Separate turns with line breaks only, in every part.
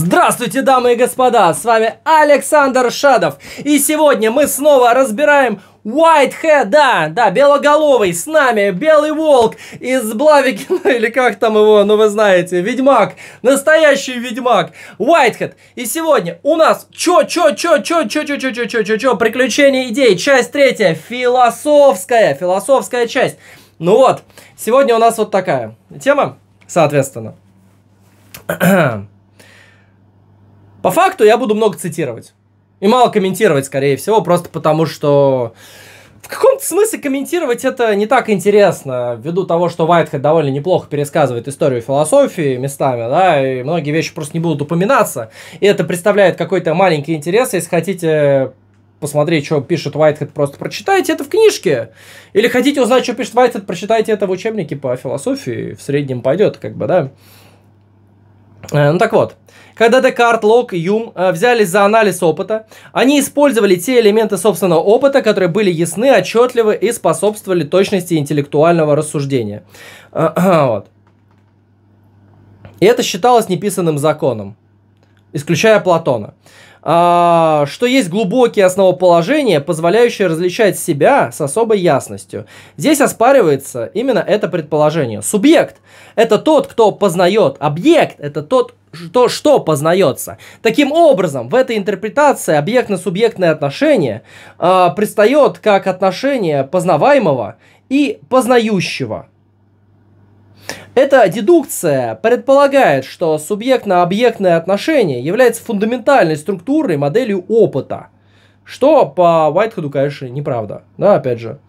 Здравствуйте, дамы и господа! С вами Александр Шадов. И сегодня мы снова разбираем Whitehead, да, да, белоголовый, с нами, белый волк из Блавикина, или как там его, ну вы знаете, ведьмак, настоящий ведьмак, Whitehead. И сегодня у нас чё, чё, чё, чё, чё, чё, чё, чё, чё, чё, чё, приключения идей, часть третья, философская, философская часть. Ну вот, сегодня у нас вот такая тема, соответственно. По факту я буду много цитировать. И мало комментировать, скорее всего, просто потому что... В каком-то смысле комментировать это не так интересно, ввиду того, что Вайтхед довольно неплохо пересказывает историю философии местами, да, и многие вещи просто не будут упоминаться. И это представляет какой-то маленький интерес, если хотите посмотреть, что пишет Вайтхед, просто прочитайте это в книжке. Или хотите узнать, что пишет Вайтхед, прочитайте это в учебнике по философии, в среднем пойдет, как бы, да. Э, ну так вот, когда Декарт, Лок и Юм э, взялись за анализ опыта, они использовали те элементы собственного опыта, которые были ясны, отчетливы и способствовали точности интеллектуального рассуждения. Э, вот. И это считалось неписанным законом, исключая Платона. А, что есть глубокие основоположения, позволяющие различать себя с особой ясностью. Здесь оспаривается именно это предположение. Субъект – это тот, кто познает. Объект – это тот, то, что познается. Таким образом, в этой интерпретации объектно-субъектное отношение э, а, предстает как отношение познаваемого и познающего. Эта дедукция предполагает, что субъектно-объектное отношение является фундаментальной структурой модели опыта, что по Уайтхеду, конечно, неправда. Да, опять же.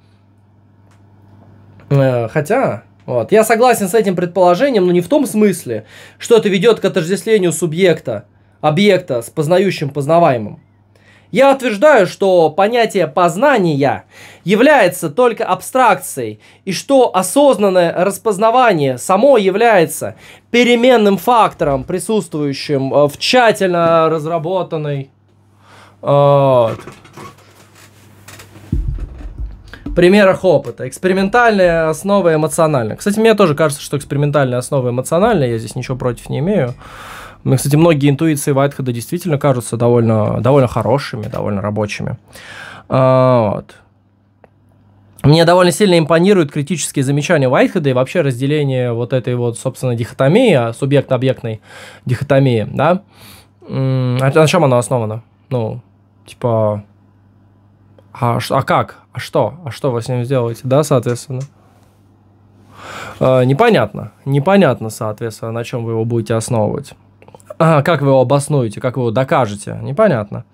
Э, хотя, вот, я согласен с этим предположением, но не в том смысле, что это ведет к отождествлению субъекта, объекта с познающим познаваемым. Я утверждаю, что понятие познания является только абстракцией, и что осознанное распознавание само является переменным фактором, присутствующим э, в тщательно разработанной... Вот э, примерах опыта. Экспериментальная основа эмоциональная. Кстати, мне тоже кажется, что экспериментальная основа эмоциональная, я здесь ничего против не имею. Мне, ну, кстати, многие интуиции Вайтхеда действительно кажутся довольно, довольно хорошими, довольно рабочими. А, вот. Мне довольно сильно импонируют критические замечания Вайтхеда и вообще разделение вот этой вот, собственно, дихотомии, а, субъектно-объектной дихотомии, да? А на чем оно основано? Ну, типа, а, а как? А что? А что вы с ним сделаете, да, соответственно? А, непонятно. Непонятно, соответственно, на чем вы его будете основывать. А, как вы его обоснуете, как вы его докажете, непонятно.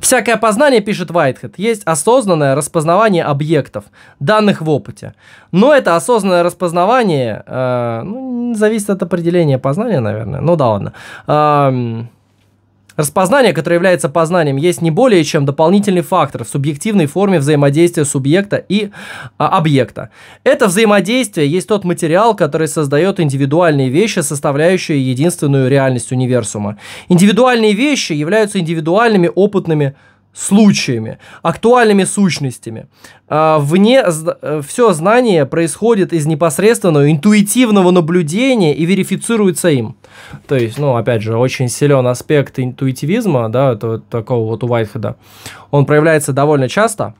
Всякое познание, пишет Вайтхед, есть осознанное распознавание объектов, данных в опыте. Но это осознанное распознавание, э, ну, зависит от определения познания, наверное. Ну да ладно. Э, Распознание, которое является познанием, есть не более чем дополнительный фактор в субъективной форме взаимодействия субъекта и а, объекта. Это взаимодействие есть тот материал, который создает индивидуальные вещи, составляющие единственную реальность универсума. Индивидуальные вещи являются индивидуальными опытными случаями, актуальными сущностями. А, вне э, все знание происходит из непосредственного интуитивного наблюдения и верифицируется им. То есть, ну, опять же, очень силен аспект интуитивизма, да, это, такого вот у Вайтхеда. Он проявляется довольно часто.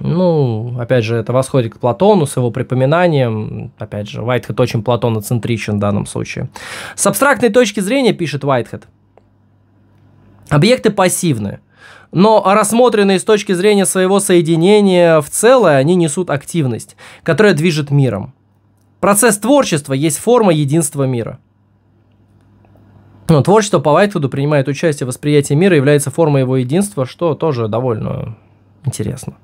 Ну, опять же, это восходит к Платону с его припоминанием. Опять же, Вайтхед очень платоноцентричен в данном случае. С абстрактной точки зрения, пишет Вайтхед, объекты пассивные но рассмотренные с точки зрения своего соединения в целое, они несут активность, которая движет миром. Процесс творчества есть форма единства мира. Но творчество по Лайтвуду принимает участие в восприятии мира, является формой его единства, что тоже довольно интересно.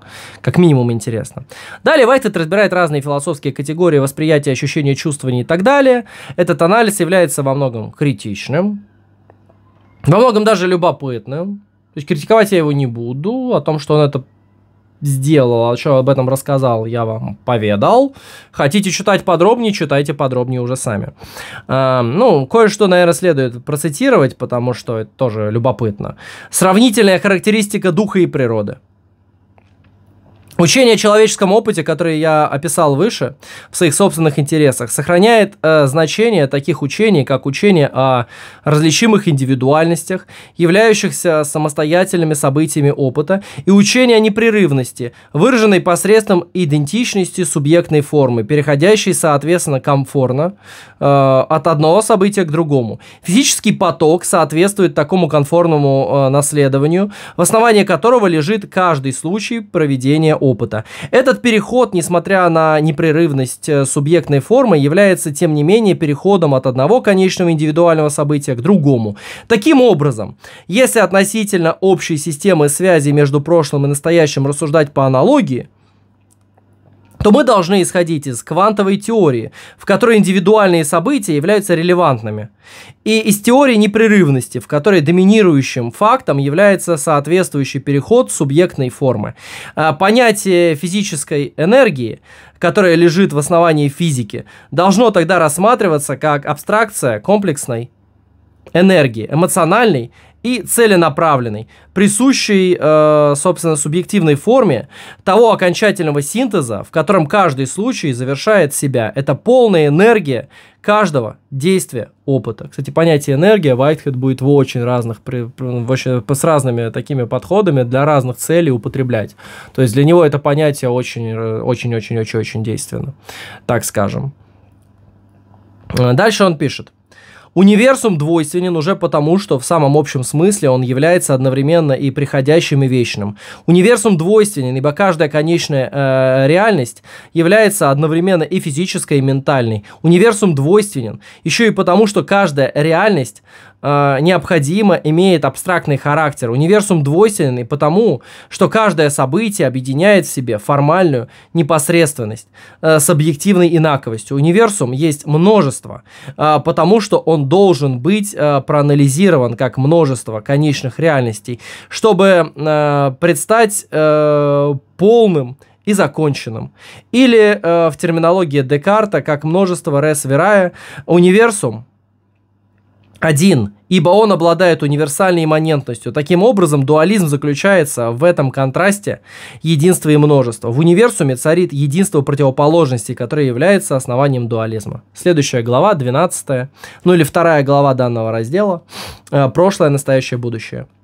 Как минимум интересно. Далее Вайтед разбирает разные философские категории восприятия, ощущения, чувствования и так далее. Этот анализ является во многом критичным, во многом даже любопытным, то есть критиковать я его не буду, о том, что он это сделал, а о чем об этом рассказал, я вам поведал. Хотите читать подробнее, читайте подробнее уже сами. А, ну, кое-что, наверное, следует процитировать, потому что это тоже любопытно. Сравнительная характеристика духа и природы. Учение о человеческом опыте, которое я описал выше, в своих собственных интересах, сохраняет э, значение таких учений, как учение о различимых индивидуальностях, являющихся самостоятельными событиями опыта, и учение о непрерывности, выраженной посредством идентичности субъектной формы, переходящей, соответственно, комфортно э, от одного события к другому. Физический поток соответствует такому конформному э, наследованию, в основании которого лежит каждый случай проведения опыта опыта. Этот переход, несмотря на непрерывность э, субъектной формы, является, тем не менее, переходом от одного конечного индивидуального события к другому. Таким образом, если относительно общей системы связи между прошлым и настоящим рассуждать по аналогии, то мы должны исходить из квантовой теории, в которой индивидуальные события являются релевантными, и из теории непрерывности, в которой доминирующим фактом является соответствующий переход субъектной формы. А, понятие физической энергии, которое лежит в основании физики, должно тогда рассматриваться как абстракция комплексной энергии, эмоциональной и целенаправленной, присущей, э, собственно, субъективной форме того окончательного синтеза, в котором каждый случай завершает себя. Это полная энергия каждого действия опыта. Кстати, понятие энергия Whitehead будет в очень разных, при, ну, вообще, с разными такими подходами для разных целей употреблять. То есть для него это понятие очень-очень-очень-очень э, действенно, так скажем. Э, дальше он пишет. Универсум двойственен уже потому, что в самом общем смысле он является одновременно и приходящим, и вечным. Универсум двойственен, ибо каждая конечная э, реальность является одновременно и физической, и ментальной. Универсум двойственен еще и потому, что каждая реальность Э, необходимо имеет абстрактный характер. Универсум двойственный потому, что каждое событие объединяет в себе формальную непосредственность э, с объективной инаковостью. Универсум есть множество, э, потому что он должен быть э, проанализирован как множество конечных реальностей, чтобы э, предстать э, полным и законченным. Или э, в терминологии Декарта, как множество рес верая, универсум один, ибо он обладает универсальной имманентностью. Таким образом, дуализм заключается в этом контрасте единства и множества. В универсуме царит единство противоположностей, которое является основанием дуализма. Следующая глава, 12, ну или вторая глава данного раздела, э, прошлое, настоящее, будущее –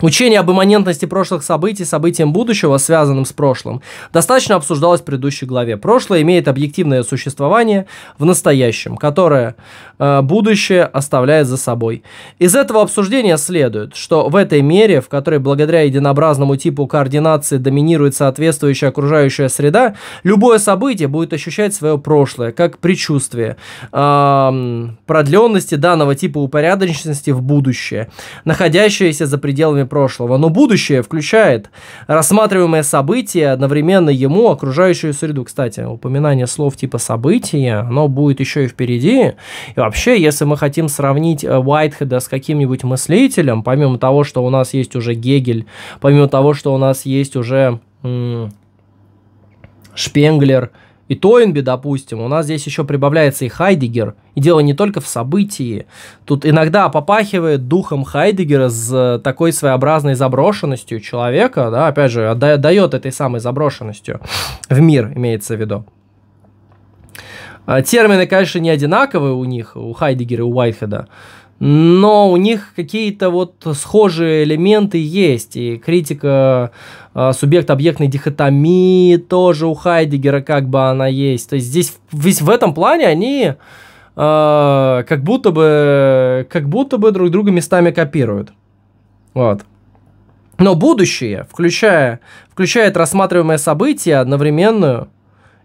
Учение об имманентности прошлых событий событиям будущего, связанным с прошлым, достаточно обсуждалось в предыдущей главе. Прошлое имеет объективное существование в настоящем, которое э, будущее оставляет за собой. Из этого обсуждения следует, что в этой мере, в которой благодаря единообразному типу координации доминирует соответствующая окружающая среда, любое событие будет ощущать свое прошлое как предчувствие э, продленности данного типа упорядоченности в будущее, находящееся за пределами прошлого, но будущее включает рассматриваемое событие, одновременно ему окружающую среду. Кстати, упоминание слов типа события, оно будет еще и впереди. И вообще, если мы хотим сравнить э, Уайтхеда с каким-нибудь мыслителем, помимо того, что у нас есть уже Гегель, помимо того, что у нас есть уже Шпенглер – и Тойнби, допустим, у нас здесь еще прибавляется и Хайдегер. И дело не только в событии. Тут иногда попахивает духом Хайдегера с э, такой своеобразной заброшенностью человека, да, опять же, отдает этой самой заброшенностью в мир, имеется в виду. А, термины, конечно, не одинаковые у них, у Хайдегера и у Уайтхеда но у них какие-то вот схожие элементы есть. И критика э, а, субъект-объектной дихотомии тоже у Хайдегера как бы она есть. То есть здесь весь в этом плане они э, как будто бы как будто бы друг друга местами копируют. Вот. Но будущее, включая, включает рассматриваемое событие одновременную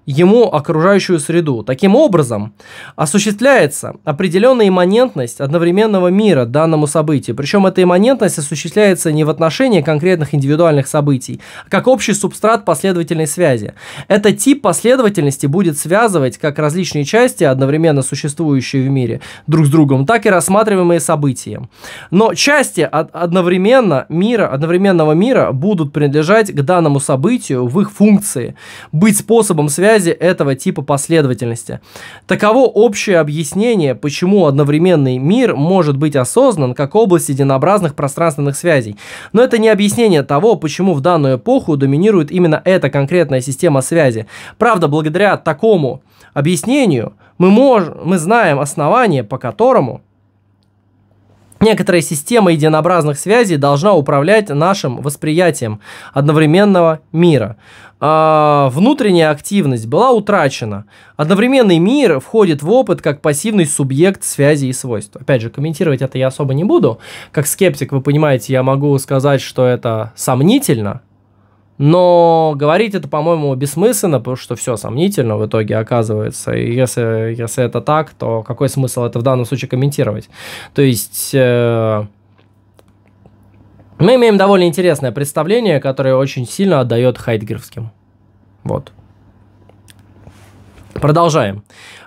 ему окружающую среду. Таким образом, осуществляется определенная имманентность одновременного мира данному событию. Причем эта имманентность осуществляется не в отношении конкретных индивидуальных событий, а как общий субстрат последовательной связи. Этот тип последовательности будет связывать как различные части, одновременно существующие в мире, друг с другом, так и рассматриваемые события. Но части одновременно мира, одновременного мира будут принадлежать к данному событию в их функции, быть способом связи связи этого типа последовательности. Таково общее объяснение, почему одновременный мир может быть осознан как область единообразных пространственных связей. Но это не объяснение того, почему в данную эпоху доминирует именно эта конкретная система связи. Правда, благодаря такому объяснению мы, мож- мы знаем основание, по которому Некоторая система единообразных связей должна управлять нашим восприятием одновременного мира. А, внутренняя активность была утрачена. Одновременный мир входит в опыт как пассивный субъект связи и свойств. Опять же, комментировать это я особо не буду. Как скептик, вы понимаете, я могу сказать, что это сомнительно, но говорить это, по-моему, бессмысленно, потому что все сомнительно в итоге оказывается. И если, если это так, то какой смысл это в данном случае комментировать? То есть... Э мы имеем довольно интересное представление, которое очень сильно отдает хайдгерским. Вот. Продолжаем.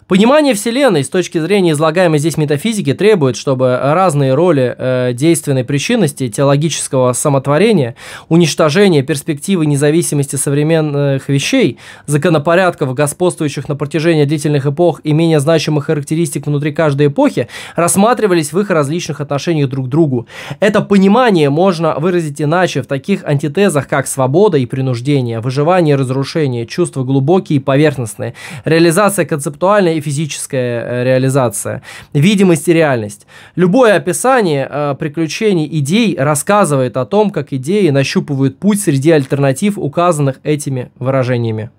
Понимание Вселенной с точки зрения излагаемой здесь метафизики требует, чтобы разные роли э, действенной причинности, теологического самотворения, уничтожения перспективы независимости современных вещей, законопорядков, господствующих на протяжении длительных эпох и менее значимых характеристик внутри каждой эпохи, рассматривались в их различных отношениях друг к другу. Это понимание можно выразить иначе в таких антитезах, как свобода и принуждение, выживание и разрушение, чувства глубокие и поверхностные, реализация концептуальной и физическая э, реализация, видимость и реальность. Любое описание э, приключений идей рассказывает о том, как идеи нащупывают путь среди альтернатив, указанных этими выражениями.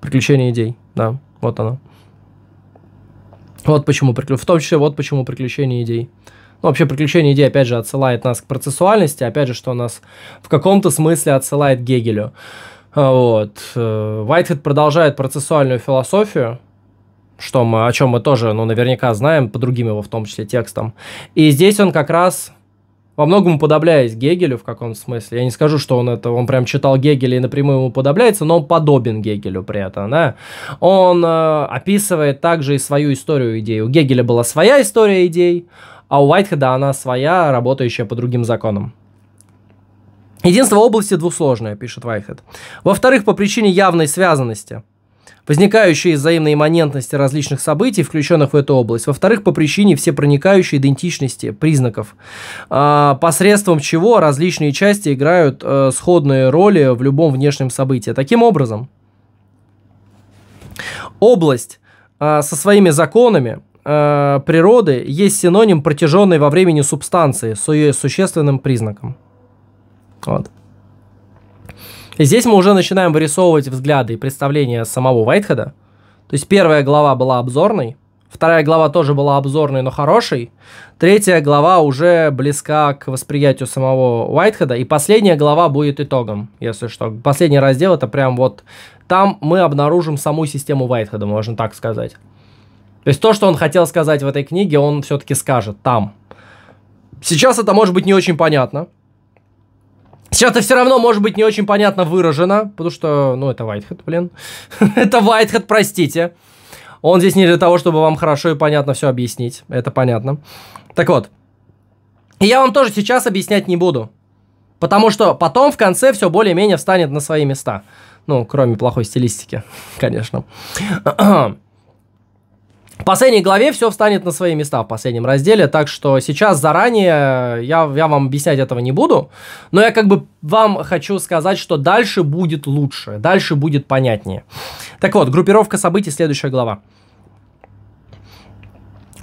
Приключения идей, да, вот оно. Вот почему, в том числе, вот почему приключения идей. Ну, вообще, приключение идей, опять же, отсылает нас к процессуальности, опять же, что нас в каком-то смысле отсылает к Гегелю. Э, вот. Whitehead э, продолжает процессуальную философию, что мы, о чем мы тоже, ну, наверняка знаем, по другим его в том числе текстам. И здесь он как раз во многом уподобляясь Гегелю в каком-то смысле. Я не скажу, что он это, он прям читал Гегеля и напрямую ему подобляется, но он подобен Гегелю при этом, да. Он э, описывает также и свою историю идей. У Гегеля была своя история идей, а у Уайтхеда она своя, работающая по другим законам. Единство области двусложное, пишет Вайхед. Во-вторых, по причине явной связанности – возникающие из взаимной имманентности различных событий, включенных в эту область. Во-вторых, по причине всепроникающей идентичности признаков, а, посредством чего различные части играют э, сходные роли в любом внешнем событии. Таким образом, область э, со своими законами, э, природы есть синоним протяженной во времени субстанции с ее существенным признаком. Вот здесь мы уже начинаем вырисовывать взгляды и представления самого Вайтхеда. То есть первая глава была обзорной, вторая глава тоже была обзорной, но хорошей, третья глава уже близка к восприятию самого Уайтхеда, и последняя глава будет итогом, если что. Последний раздел это прям вот там мы обнаружим саму систему Вайтхеда, можно так сказать. То есть то, что он хотел сказать в этой книге, он все-таки скажет там. Сейчас это может быть не очень понятно, Сейчас это все равно может быть не очень понятно выражено, потому что, ну, это Whitehead, блин. это Whitehead, простите. Он здесь не для того, чтобы вам хорошо и понятно все объяснить. Это понятно. Так вот. И я вам тоже сейчас объяснять не буду. Потому что потом в конце все более-менее встанет на свои места. Ну, кроме плохой стилистики, конечно. В последней главе все встанет на свои места в последнем разделе, так что сейчас заранее я, я вам объяснять этого не буду, но я как бы вам хочу сказать, что дальше будет лучше, дальше будет понятнее. Так вот, группировка событий, следующая глава.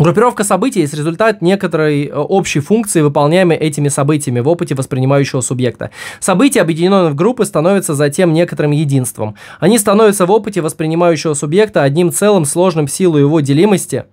Группировка событий есть результат некоторой э, общей функции, выполняемой этими событиями в опыте воспринимающего субъекта. События, объединенные в группы, становятся затем некоторым единством. Они становятся в опыте воспринимающего субъекта одним целым, сложным в силу его делимости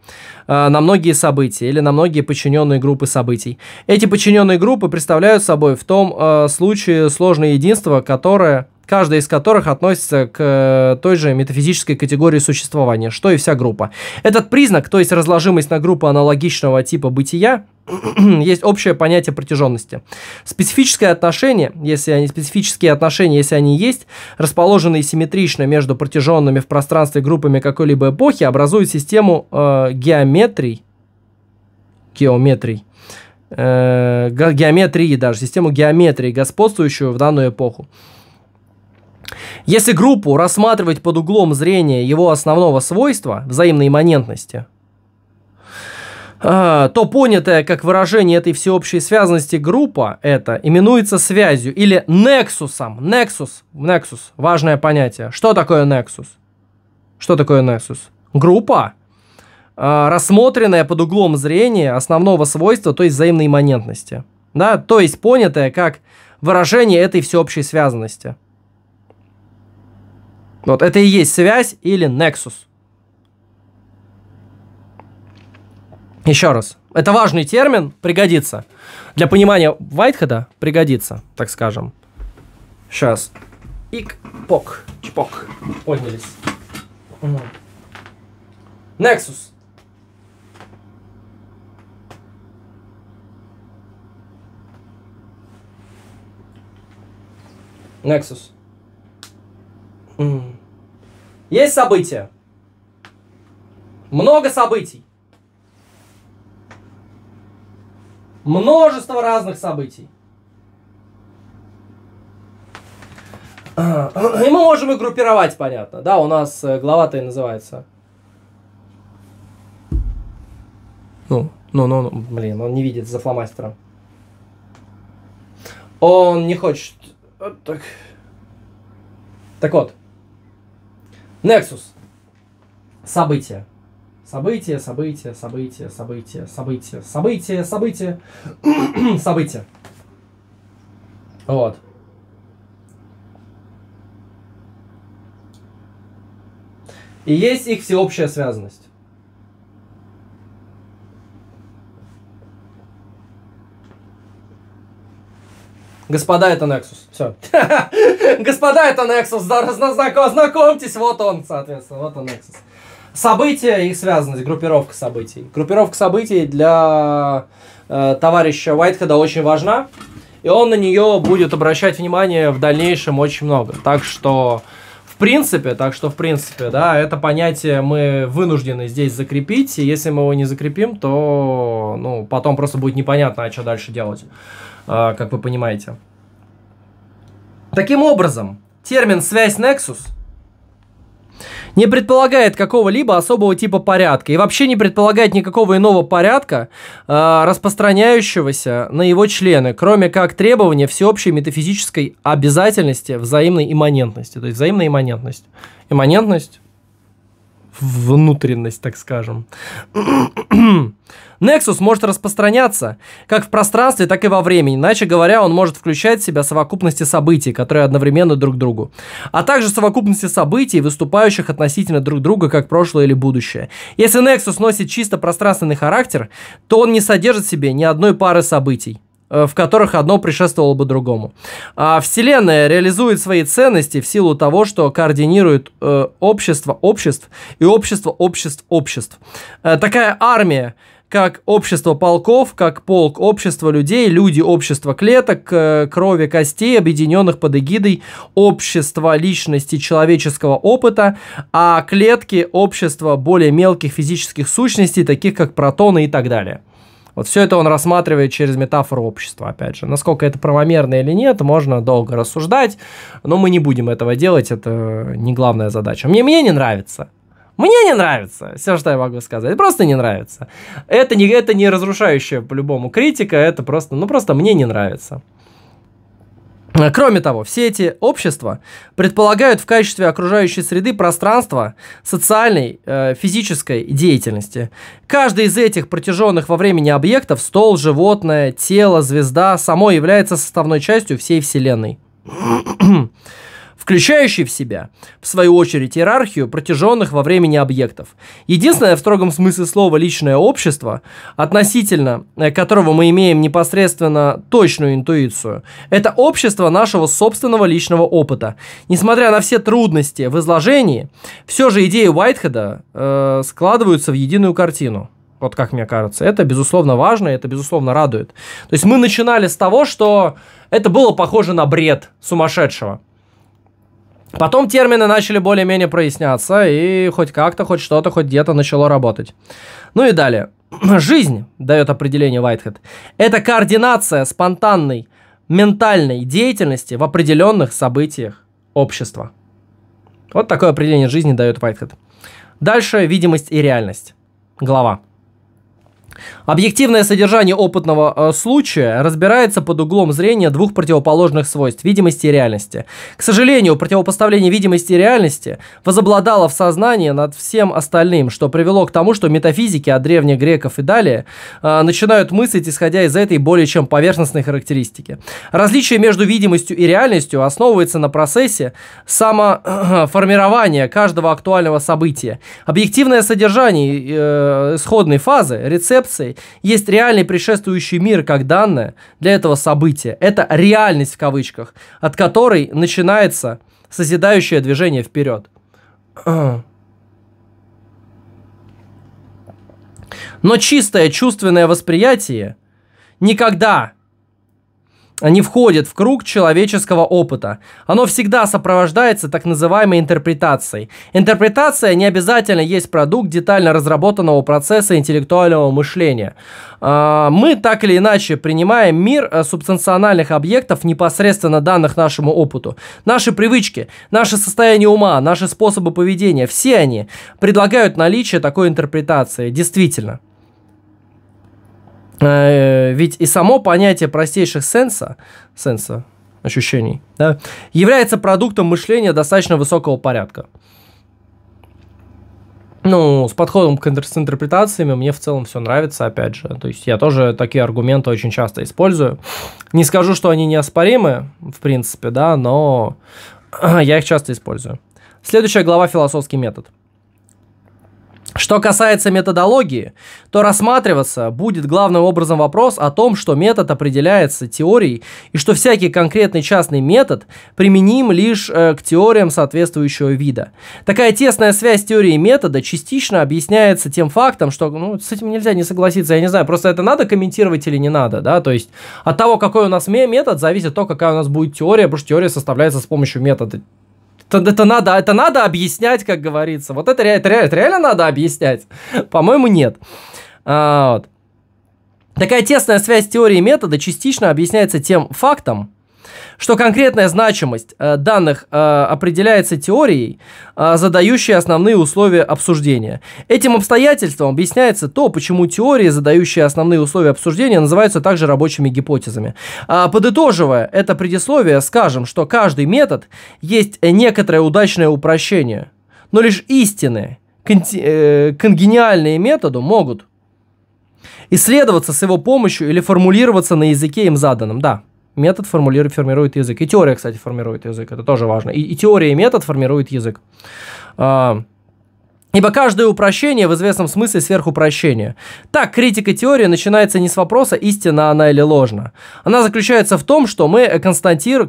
э, на многие события или на многие подчиненные группы событий. Эти подчиненные группы представляют собой в том э, случае сложное единство, которое каждая из которых относится к э, той же метафизической категории существования, что и вся группа. Этот признак, то есть разложимость на группу аналогичного типа бытия, есть общее понятие протяженности. Специфическое отношение, если они специфические отношения, если они есть, расположенные симметрично между протяженными в пространстве группами какой-либо эпохи, образуют систему э, геометрий, геометрий, э, геометрии даже, систему геометрии, господствующую в данную эпоху. Если группу рассматривать под углом зрения его основного свойства, взаимной имманентности, а, то понятая как выражение этой всеобщей связанности группа это именуется связью или нексусом. Нексус, нексус, важное понятие. Что такое нексус? Что такое нексус? Группа, а, рассмотренная под углом зрения основного свойства, то есть взаимной имманентности. Да? То есть понятая как выражение этой всеобщей связанности. Ну, вот это и есть связь или Nexus. Еще раз. Это важный термин, пригодится. Для понимания Вайтхеда пригодится, так скажем. Сейчас. Ик-пок, чпок. Поднялись. Угу. Nexus. Nexus. Mm. Есть события. Много событий. Множество разных событий. И мы можем их группировать, понятно. Да, у нас э, глава-то и называется. Ну, ну, ну, ну, блин, он не видит за фломастером. Он не хочет... Вот так. Так вот. Nexus. События. События, события, события, события, события, события, события, события. Вот. И есть их всеобщая связанность. Господа, это Nexus. Все. Господа, это Nexus. Ознакомьтесь, вот он, соответственно, вот он Nexus. События, и связанность, группировка событий. Группировка событий для э, товарища Уайтхеда очень важна. И он на нее будет обращать внимание в дальнейшем очень много. Так что, в принципе, так что, в принципе, да, это понятие мы вынуждены здесь закрепить. И если мы его не закрепим, то, ну, потом просто будет непонятно, а что дальше делать. А, как вы понимаете. Таким образом, термин «связь Nexus» не предполагает какого-либо особого типа порядка и вообще не предполагает никакого иного порядка, а, распространяющегося на его члены, кроме как требования всеобщей метафизической обязательности взаимной имманентности. То есть взаимная имманентность. Имманентность, внутренность, так скажем. Nexus может распространяться как в пространстве, так и во времени. Иначе говоря, он может включать в себя совокупности событий, которые одновременно друг другу. А также совокупности событий, выступающих относительно друг друга, как прошлое или будущее. Если Nexus носит чисто пространственный характер, то он не содержит в себе ни одной пары событий э, в которых одно предшествовало бы другому. А Вселенная реализует свои ценности в силу того, что координирует э, общество обществ и общество обществ обществ. Э, такая армия, как общество полков, как полк общество людей, люди общество клеток, э, крови костей, объединенных под эгидой общества личности человеческого опыта, а клетки общества более мелких физических сущностей, таких как протоны и так далее. Вот все это он рассматривает через метафору общества, опять же. Насколько это правомерно или нет, можно долго рассуждать, но мы не будем этого делать, это не главная задача. Мне, мне не нравится. Мне не нравится, все, что я могу сказать, просто не нравится. Это не, это не разрушающая по-любому критика, это просто, ну просто мне не нравится. А, кроме того, все эти общества предполагают в качестве окружающей среды пространство социальной, э, физической деятельности. Каждый из этих протяженных во времени объектов, стол, животное, тело, звезда, само является составной частью всей Вселенной. включающий в себя, в свою очередь, иерархию протяженных во времени объектов. Единственное в строгом смысле слова личное общество, относительно э, которого мы имеем непосредственно точную интуицию, это общество нашего собственного личного опыта. Несмотря на все трудности в изложении, все же идеи Уайтхеда э, складываются в единую картину вот как мне кажется. Это, безусловно, важно, это, безусловно, радует. То есть мы начинали с того, что это было похоже на бред сумасшедшего. Потом термины начали более-менее проясняться, и хоть как-то, хоть что-то, хоть где-то начало работать. Ну и далее. Жизнь, дает определение Вайтхед, это координация спонтанной ментальной деятельности в определенных событиях общества. Вот такое определение жизни дает Вайтхед. Дальше видимость и реальность. Глава. Объективное содержание опытного э, случая разбирается под углом зрения двух противоположных свойств – видимости и реальности. К сожалению, противопоставление видимости и реальности возобладало в сознании над всем остальным, что привело к тому, что метафизики от древних греков и далее э, начинают мыслить, исходя из этой более чем поверхностной характеристики. Различие между видимостью и реальностью основывается на процессе самоформирования каждого актуального события. Объективное содержание э, исходной фазы – рецепт концепции есть реальный предшествующий мир как данное для этого события. Это реальность в кавычках, от которой начинается созидающее движение вперед. Но чистое чувственное восприятие никогда они входят в круг человеческого опыта. Оно всегда сопровождается так называемой интерпретацией. Интерпретация не обязательно есть продукт детально разработанного процесса интеллектуального мышления. А, мы так или иначе принимаем мир э, субстанциональных объектов, непосредственно данных нашему опыту. Наши привычки, наше состояние ума, наши способы поведения, все они предлагают наличие такой интерпретации. Действительно. Э, э, ведь и само понятие простейших сенса, сенса ощущений, да, является продуктом мышления достаточно высокого порядка. Ну, с подходом к интерпретациями мне в целом все нравится, опять же. То есть я тоже такие аргументы очень часто использую. Не скажу, что они неоспоримы, в принципе, да, но я их часто использую. Следующая глава «Философский метод». Что касается методологии, то рассматриваться будет главным образом вопрос о том, что метод определяется теорией и что всякий конкретный частный метод применим лишь э, к теориям соответствующего вида. Такая тесная связь теории и метода частично объясняется тем фактом, что ну, с этим нельзя не согласиться, я не знаю, просто это надо комментировать или не надо, да, то есть от того, какой у нас метод, зависит то, какая у нас будет теория, потому что теория составляется с помощью метода это надо, это надо объяснять, как говорится. Вот это, это, это реально надо объяснять. По-моему, нет. А, вот. Такая тесная связь теории и метода частично объясняется тем фактом, что конкретная значимость э, данных э, определяется теорией, э, задающей основные условия обсуждения. Этим обстоятельством объясняется то, почему теории, задающие основные условия обсуждения, называются также рабочими гипотезами. Э, подытоживая это предисловие, скажем, что каждый метод есть некоторое удачное упрощение, но лишь истины, кон- э, конгениальные методу могут исследоваться с его помощью или формулироваться на языке им заданным, да метод формулирует, формирует язык. И теория, кстати, формирует язык, это тоже важно. И, и теория, и метод формируют язык. А, Ибо каждое упрощение в известном смысле сверхупрощение. Так, критика теории начинается не с вопроса, истина она или ложна. Она заключается в том, что мы констатируем,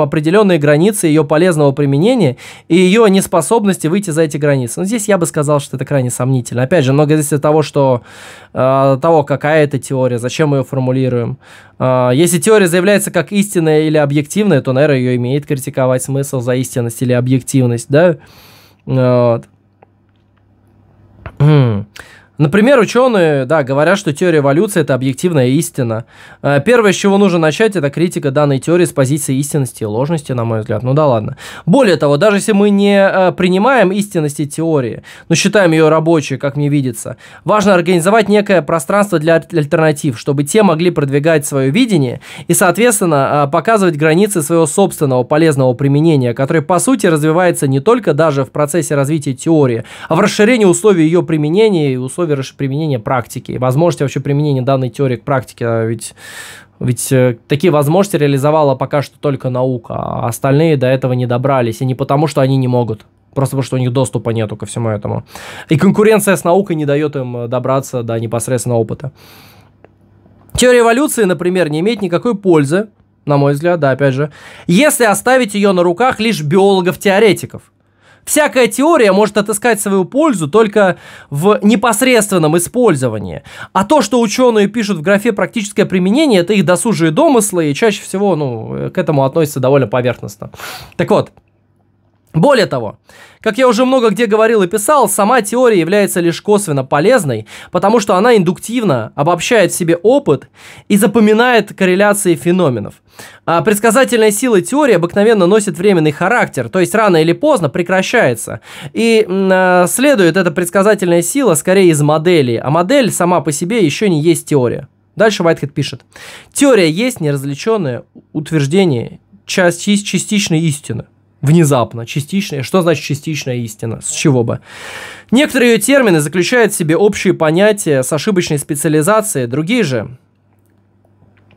определенные границы ее полезного применения и ее неспособности выйти за эти границы. Но ну, здесь я бы сказал, что это крайне сомнительно. Опять же, много зависит от того, что, э, того, какая это теория, зачем мы ее формулируем. Э, если теория заявляется как истинная или объективная, то, наверное, ее имеет критиковать смысл за истинность или объективность, да? Э, вот. 嗯。Например, ученые, да, говорят, что теория эволюции – это объективная истина. Э, первое, с чего нужно начать, это критика данной теории с позиции истинности и ложности, на мой взгляд. Ну да ладно. Более того, даже если мы не э, принимаем истинности теории, но считаем ее рабочей, как мне видится, важно организовать некое пространство для альтернатив, чтобы те могли продвигать свое видение и, соответственно, э, показывать границы своего собственного полезного применения, которое, по сути, развивается не только даже в процессе развития теории, а в расширении условий ее применения и условий условия применения практики, возможности вообще применения данной теории к практике, а ведь ведь э, такие возможности реализовала пока что только наука, а остальные до этого не добрались. И не потому, что они не могут, просто потому, что у них доступа нету ко всему этому. И конкуренция с наукой не дает им э, добраться до непосредственного опыта. Теория эволюции, например, не имеет никакой пользы, на мой взгляд, да, опять же, если оставить ее на руках лишь биологов-теоретиков. Всякая теория может отыскать свою пользу только в непосредственном использовании. А то, что ученые пишут в графе «практическое применение», это их досужие домыслы, и чаще всего ну, к этому относятся довольно поверхностно. Так вот, более того, как я уже много где говорил и писал, сама теория является лишь косвенно полезной, потому что она индуктивно обобщает в себе опыт и запоминает корреляции феноменов. А предсказательная сила теории обыкновенно носит временный характер, то есть рано или поздно прекращается. И э, следует эта предсказательная сила скорее из модели, а модель сама по себе еще не есть теория. Дальше Вайтхед пишет. Теория есть неразличенное утверждение часть частичной истины. Внезапно, частичная. Что значит частичная истина? С чего бы? Некоторые ее термины заключают в себе общие понятия с ошибочной специализацией, другие же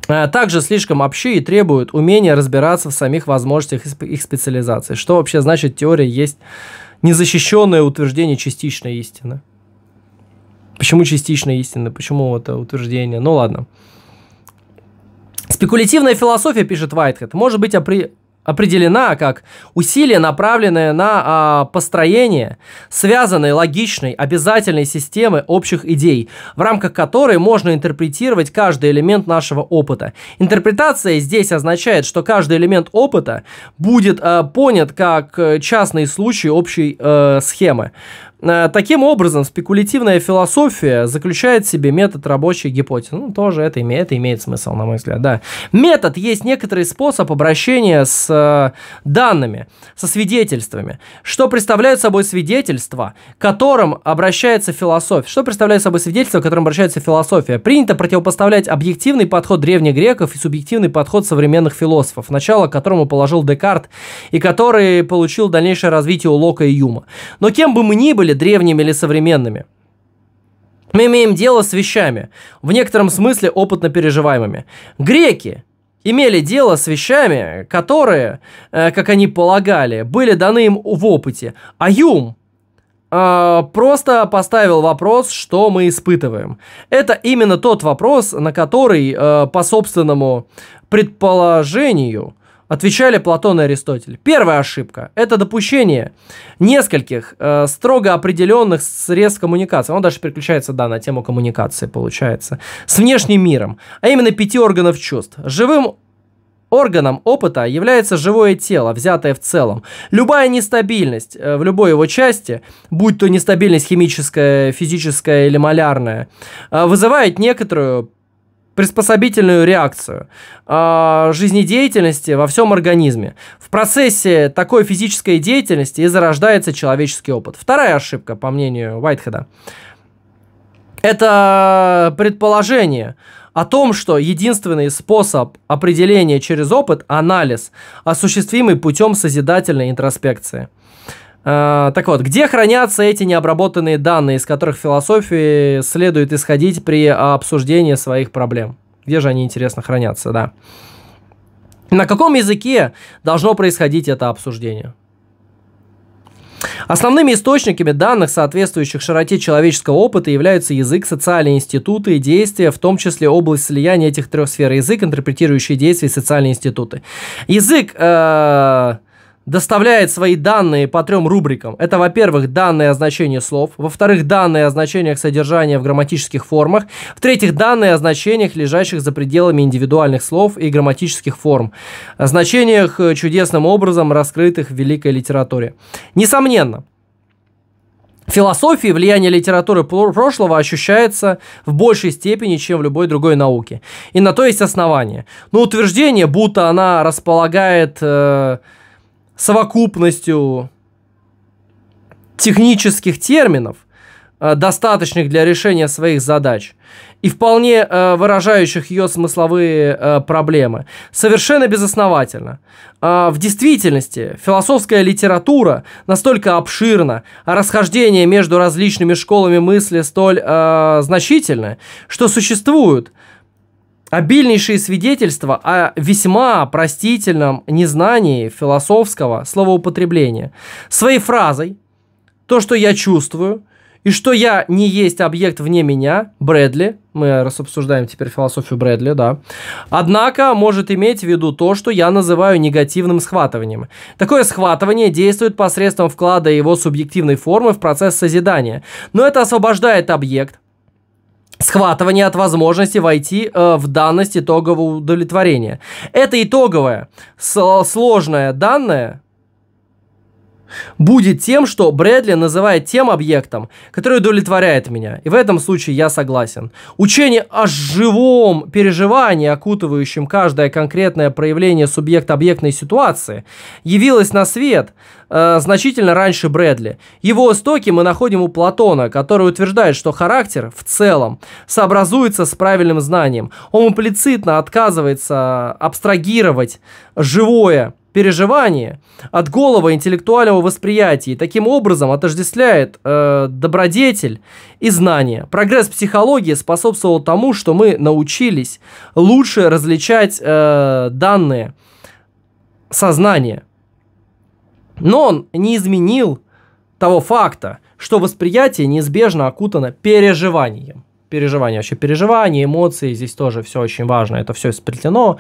а, также слишком общи и требуют умения разбираться в самих возможностях их специализации. Что вообще значит теория есть незащищенное утверждение частичной истины? Почему частичная истина? Почему это утверждение? Ну ладно. Спекулятивная философия, пишет Вайтхед, может быть опри определена как усилие, направленное на а, построение связанной, логичной, обязательной системы общих идей, в рамках которой можно интерпретировать каждый элемент нашего опыта. Интерпретация здесь означает, что каждый элемент опыта будет а, понят как э, частный случай общей э, схемы. Э, таким образом, спекулятивная философия заключает в себе метод рабочей гипотезы. Ну, тоже это имеет, это имеет смысл, на мой взгляд, да. Метод есть некоторый способ обращения с э, данными, со свидетельствами. Что представляет собой свидетельства, которым обращается философия? Что представляет собой свидетельство, которым обращается философия? Принято противопоставлять объективный подход древних греков и субъективный подход современных философов, начало которому положил Декарт и который получил дальнейшее развитие у Лока и Юма. Но кем бы мы ни были, древними или современными. Мы имеем дело с вещами, в некотором смысле опытно переживаемыми. Греки имели дело с вещами, которые, э, как они полагали, были даны им в опыте. А Юм э, просто поставил вопрос, что мы испытываем. Это именно тот вопрос, на который, э, по собственному предположению, Отвечали Платон и Аристотель. Первая ошибка – это допущение нескольких э, строго определенных средств коммуникации. Он даже переключается, да, на тему коммуникации, получается. С внешним миром, а именно пяти органов чувств. Живым Органом опыта является живое тело, взятое в целом. Любая нестабильность э, в любой его части, будь то нестабильность химическая, физическая или малярная, э, вызывает некоторую приспособительную реакцию э, жизнедеятельности во всем организме. В процессе такой физической деятельности и зарождается человеческий опыт. Вторая ошибка, по мнению Уайтхеда, это предположение о том, что единственный способ определения через опыт – анализ, осуществимый путем созидательной интроспекции – Э, так вот, где хранятся эти необработанные данные, из которых философии следует исходить при обсуждении своих проблем? Где же они, интересно, хранятся, да? На каком языке должно происходить это обсуждение? Основными источниками данных, соответствующих широте человеческого опыта, являются язык, социальные институты и действия, в том числе область слияния этих трех сфер. Язык, интерпретирующий действия социальные институты. Язык... Э доставляет свои данные по трем рубрикам. Это, во-первых, данные о значении слов, во-вторых, данные о значениях содержания в грамматических формах, в-третьих, данные о значениях, лежащих за пределами индивидуальных слов и грамматических форм, о значениях, э, чудесным образом раскрытых в великой литературе. Несомненно, в философии влияние литературы прошлого ощущается в большей степени, чем в любой другой науке. И на то есть основание. Но утверждение, будто она располагает... Э, совокупностью технических терминов, э, достаточных для решения своих задач и вполне э, выражающих ее смысловые э, проблемы. Совершенно безосновательно. Э, в действительности философская литература настолько обширна, а расхождения между различными школами мысли столь э, значительны, что существуют – обильнейшие свидетельства о весьма простительном незнании философского словоупотребления. Своей фразой «то, что я чувствую», и что я не есть объект вне меня, Брэдли, мы обсуждаем теперь философию Брэдли, да, однако может иметь в виду то, что я называю негативным схватыванием. Такое схватывание действует посредством вклада его субъективной формы в процесс созидания, но это освобождает объект, схватывание от возможности войти э, в данность итогового удовлетворения. Это итоговое, э, сложное данное, будет тем, что Брэдли называет тем объектом, который удовлетворяет меня. И в этом случае я согласен. Учение о живом переживании, окутывающем каждое конкретное проявление субъект-объектной ситуации, явилось на свет э, значительно раньше Брэдли. Его истоки мы находим у Платона, который утверждает, что характер в целом сообразуется с правильным знанием. Он имплицитно отказывается абстрагировать живое переживания от голого интеллектуального восприятия и таким образом отождествляет э, добродетель и знания. Прогресс психологии способствовал тому, что мы научились лучше различать э, данные сознания. Но он не изменил того факта, что восприятие неизбежно окутано переживанием переживания, вообще переживания, эмоции, здесь тоже все очень важно, это все сплетено,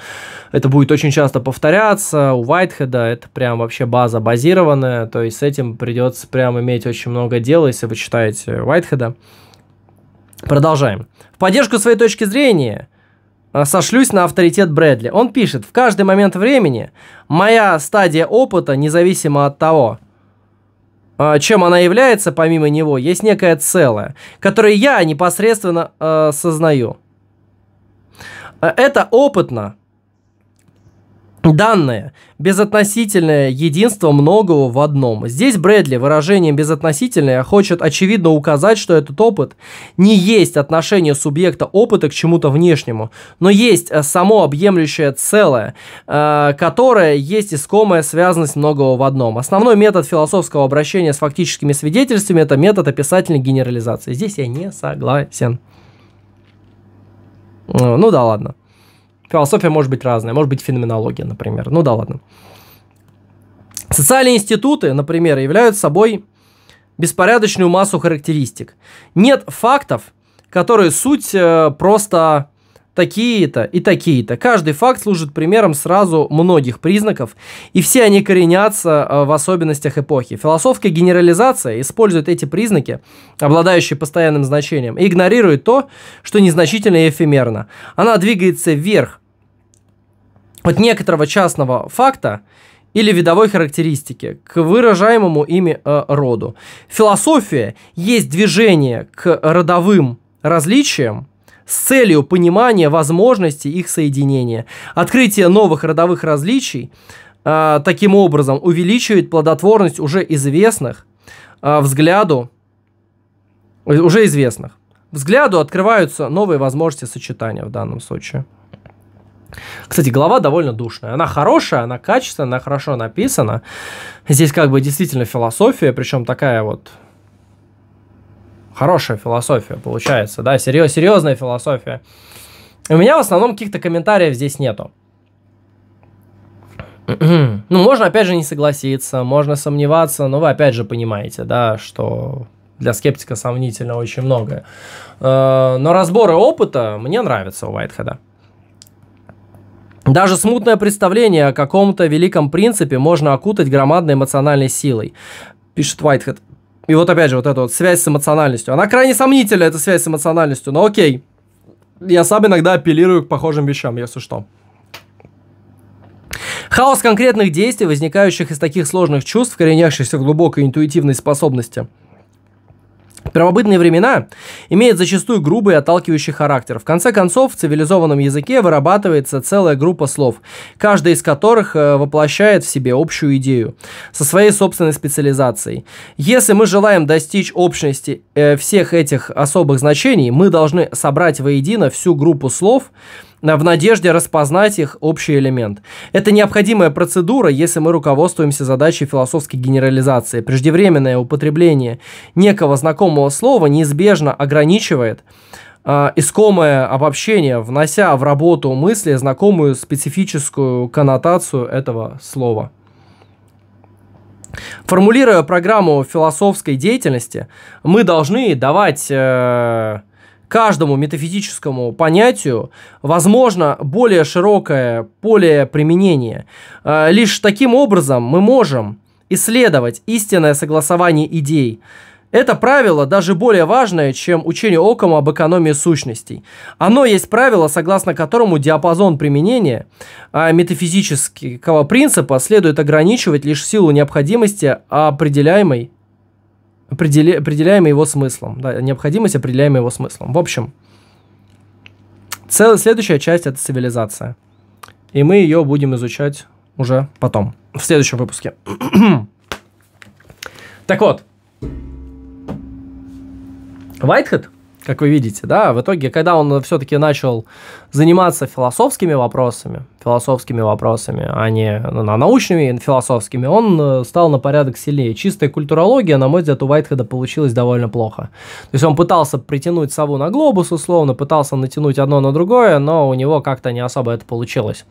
это будет очень часто повторяться, у Whiteheadа это прям вообще база базированная, то есть с этим придется прям иметь очень много дела, если вы читаете Whiteheadа Продолжаем. В поддержку своей точки зрения сошлюсь на авторитет Брэдли. Он пишет, в каждый момент времени моя стадия опыта, независимо от того, а, чем она является, помимо него, есть некое целое, которое я непосредственно э, сознаю. Э, это опытно, Данное безотносительное единство многого в одном. Здесь Брэдли выражением безотносительное хочет очевидно указать, что этот опыт не есть отношение субъекта опыта к чему-то внешнему, но есть э, само объемлющее целое, э, которое есть искомая связанность многого в одном. Основной метод философского обращения с фактическими свидетельствами – это метод описательной генерализации. Здесь я не согласен. Э, ну да ладно. Философия может быть разная, может быть феноменология, например. Ну да ладно. Социальные институты, например, являются собой беспорядочную массу характеристик. Нет фактов, которые суть э, просто такие-то и такие-то. Каждый факт служит примером сразу многих признаков, и все они коренятся э, в особенностях эпохи. Философская генерализация использует эти признаки, обладающие постоянным значением, и игнорирует то, что незначительно и эфемерно. Она двигается вверх от некоторого частного факта или видовой характеристики к выражаемому ими э, роду. Философия есть движение к родовым различиям, с целью понимания возможности их соединения. Открытие новых родовых различий э, таким образом увеличивает плодотворность уже известных э, взгляду, уже известных. Взгляду открываются новые возможности сочетания в данном случае. Кстати, глава довольно душная. Она хорошая, она качественная, она хорошо написана. Здесь как бы действительно философия, причем такая вот Хорошая философия получается, да, серьез, серьезная философия. У меня в основном каких-то комментариев здесь нету. ну, можно, опять же, не согласиться, можно сомневаться, но вы, опять же, понимаете, да, что для скептика сомнительно очень многое. Э, но разборы опыта мне нравятся у Уайтхеда. Даже смутное представление о каком-то великом принципе можно окутать громадной эмоциональной силой, пишет Уайтхед. И вот опять же, вот эта вот связь с эмоциональностью. Она крайне сомнительная, эта связь с эмоциональностью, но окей. Я сам иногда апеллирую к похожим вещам, если что. Хаос конкретных действий, возникающих из таких сложных чувств, коренящихся в глубокой интуитивной способности – Правобытные времена имеют зачастую грубый и отталкивающий характер. В конце концов, в цивилизованном языке вырабатывается целая группа слов, каждая из которых э, воплощает в себе общую идею со своей собственной специализацией. Если мы желаем достичь общности э, всех этих особых значений, мы должны собрать воедино всю группу слов, в надежде распознать их общий элемент. Это необходимая процедура, если мы руководствуемся задачей философской генерализации. Преждевременное употребление некого знакомого слова неизбежно ограничивает э, искомое обобщение, внося в работу мысли знакомую специфическую коннотацию этого слова. Формулируя программу философской деятельности, мы должны давать... Э, каждому метафизическому понятию возможно более широкое поле применения. Э, лишь таким образом мы можем исследовать истинное согласование идей. Это правило даже более важное, чем учение Окома об экономии сущностей. Оно есть правило, согласно которому диапазон применения а, метафизического принципа следует ограничивать лишь в силу необходимости определяемой определя, определяемый его смыслом. Да, необходимость, определяемая его смыслом. В общем, целая следующая часть — это цивилизация. И мы ее будем изучать уже потом, в следующем выпуске. так вот, Whitehead как вы видите, да, в итоге, когда он все-таки начал заниматься философскими вопросами, философскими вопросами, а не ну, научными философскими, он э, стал на порядок сильнее. Чистая культурология, на мой взгляд, у Вайтхеда получилась довольно плохо. То есть он пытался притянуть сову на глобус, условно, пытался натянуть одно на другое, но у него как-то не особо это получилось.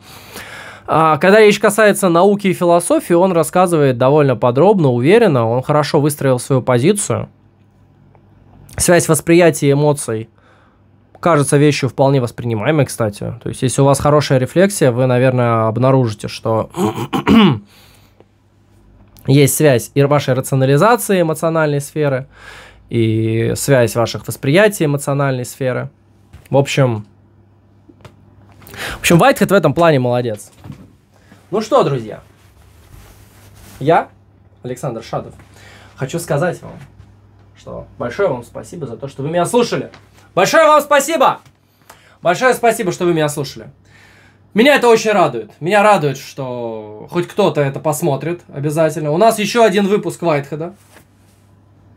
А когда речь касается науки и философии, он рассказывает довольно подробно, уверенно, он хорошо выстроил свою позицию – Связь восприятия эмоций кажется вещью вполне воспринимаемой, кстати. То есть, если у вас хорошая рефлексия, вы, наверное, обнаружите, что есть связь и вашей рационализации эмоциональной сферы, и связь ваших восприятий эмоциональной сферы. В общем, в общем, Whitehead в этом плане молодец. Ну что, друзья, я, Александр Шадов, хочу сказать вам, что большое вам спасибо за то, что вы меня слушали. Большое вам спасибо! Большое спасибо, что вы меня слушали. Меня это очень радует. Меня радует, что хоть кто-то это посмотрит обязательно. У нас еще один выпуск Вайтхеда.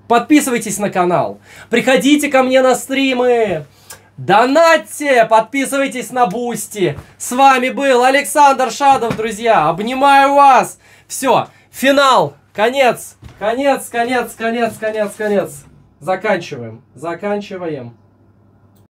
Подписывайтесь на канал. Приходите ко мне на стримы. Донатьте, подписывайтесь на Бусти. С вами был Александр Шадов, друзья. Обнимаю вас. Все, финал. Конец! Конец, конец, конец, конец, конец. Заканчиваем. Заканчиваем.